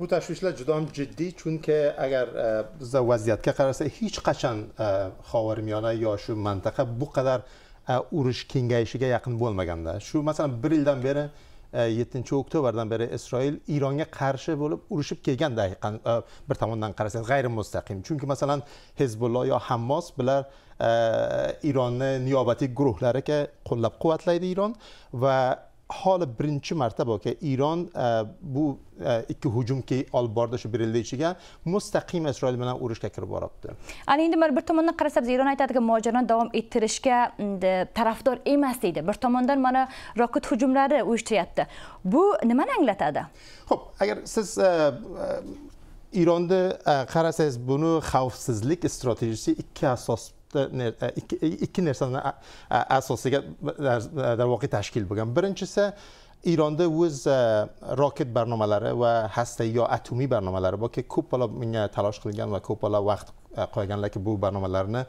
بو تشویش لجدا جدی چون که اگر ز وضعیت که قرار هیچ قشن خاور میانه یا شو منطقه بو قدر اورش کنگایشی که یقین بولمگن ده شو مثلا بریلدن بره 7 اکتبردن بره اسرائیل ایران قرش بولب اورشب کیگن ده بر تماندن قرار غیر مستقیم چون که مثلا الله یا حماس بلر ایران نیابتی گروه لره که قلب قوت ایران و hali birinchi marta borki eron e, bu e, ikki hujumki olib bordi shu berilishiga mustaqim isroil bilan urushga kirib boryapti ana endi bir tomondan qarasangiz eron aytadiki mojaroni davom ettirishga tarafdor emas deydi bir tomondan mana roket hujumlari uyushtiryapti bu nimani anglatadi ho'p agar siz Eronda e, qarasangiz buni xavfsizlik strategiyasi ikki asos E, ikki, e, ikki narsani asosiga darvoqe tashkil bo'lgan birinchisi eronda o'z e, roket barnomalari va hasta yo atomiy barnomalari borki ko'plab bunga talosh qilgan va ko'p ko'plab vaqt qo'yganlarki bu barnomalarni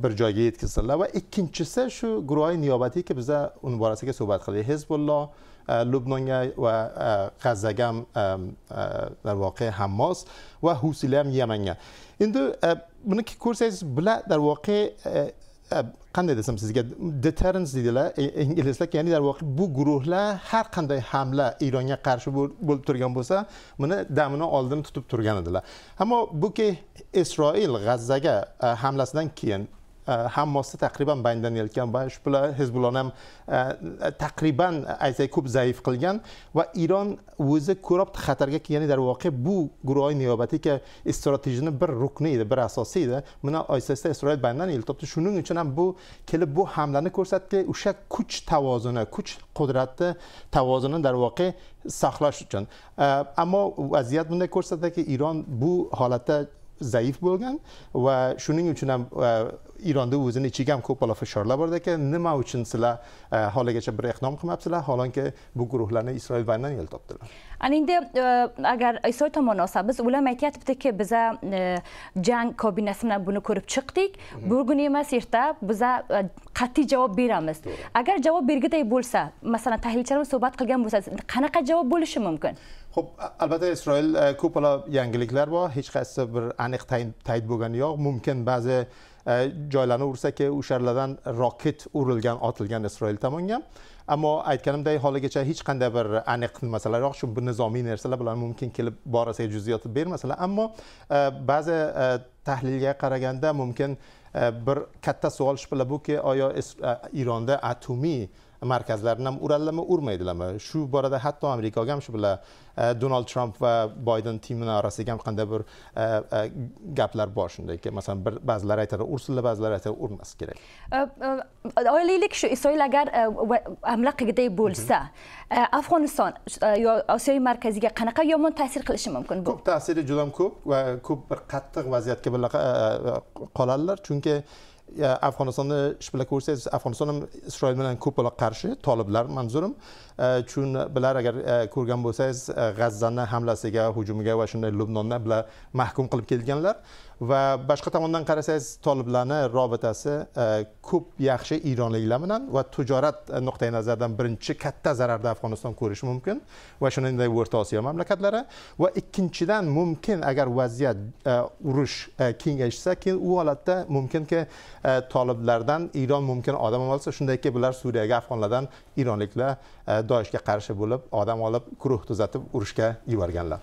بر جاییت کسلا و اکنون شو گروهای نیابتی که بذار اون بارسی که صحبت خلی حزب الله لبنان و قزاقم در واقع حماس و هم یمنی. این دو منو که کورسیز بلا در واقع qanday desam sizga deterrence deydilar inglizlar ya'ni darvoqe bu guruhlar har qanday hamla eronga qarshi bo'lib turgan bo'lsa buni damini oldin tutib turgan edilar ammo buki isroil g'azzaga hamlasidan keyin hammasi taqriban banglanilayotgan va shu bilan hezbulloni ham taqriban aytsak ko'p zaif qilgan va iron o'zi ko'proq xatarga kelgani darvoqe bu gurohi niyobatiga stratejini bir rukni edi bir asosi edi buni asta asta isroil bandlanib topdi shuning uchun ham bu kelib bu hamlani ko'rsatdi o'sha kuch tavozini kuch qudratni tavozini darvoqe saqlash uchun ammo vaziyat bunday ko'rsatadiki iron bu holatda zaif bo'lgan va shuning uchun ham eronda o'zini ichiga ham ko'p balo fishorlar bor ekan nima uchun sizlar e, holigacha bir iqdom qilmabsizlar holonki bu guruhlarni isroil vaynidan yo'l topdilar ana endi e, agar isroil tomoni olsa biz ular aytyaptiki biza e, jang kabinasi bilan buni ko'rib chiqdik mhm. bugun emas erta biza qat'iy javob beramiz agar javob bergiday bo'lsa masalan tahlilchilar suhbat qilgan bo'lsa qanaqa javob bo'lishi mumkin ho'p albatta isroil ko'p yangiliklar bor hech qaysi bir aniq tayid bo'lgani yo'q mumkin ba'zi joylarni ursaki o'shalardan roket urilgan otilgan isroil tomonga ammo aytganimdek holigacha hech qanday bir aniq nimasalar yo'q shu nizomiy narsalar bilan mumkin kelib borasiga juziyot bermasalar ammo e, ba'zi e, tahlilga qaraganda mumkin E, bir katta savol shu buki oyo eronda e, atomiy markazlarni ham uradilarmi urmaydilarmi shu borada hatto amerikaga ham shu bilan e, donald tramp va bayden timini orasiga ham qanday bir gaplar bor shundayki masalan bir ba'zilar aytadi ursinlar ba'zilar aytadi urmas kerak olaylik shu isroil agar amlaqigiday bo'lsa afg'oniston yo osiyo markaziga qanaqa yomon ta'sir qilishi mumkin bu ko'p ta'siri juda ko'p va ko'p bir qattiq vaziyatga qoladilar chunki chunki e, afg'onistonni ishbila ko'rsangiz afg'oniston ham isroil bilan bola qarshi toliblar manzurim e, chun bular agar e, ko'rgan bo'lsangiz g'azzani hamlasiga hujumiga va shunday lubnonni bular mahkum qilib kelganlar va boshqa tomondan qarasangiz toliblarni robitasi e, ko'p yaxshi eronliklar bilan va tijorat e, nuqtai nazaridan birinchi katta zararda afg'oniston ko'rishi mumkin va shuningdek o'rta osiyo mamlakatlari va ikkinchidan mumkin agar vaziyat e, urush kengayishsa keyin u holatda mumkinki toliblardan iron mumkin odam olsa shundayki bular suriyaga afg'onlardan eronliklar doishga qarshi bo'lib odam olib guruh tuzatib urushga yuborganlar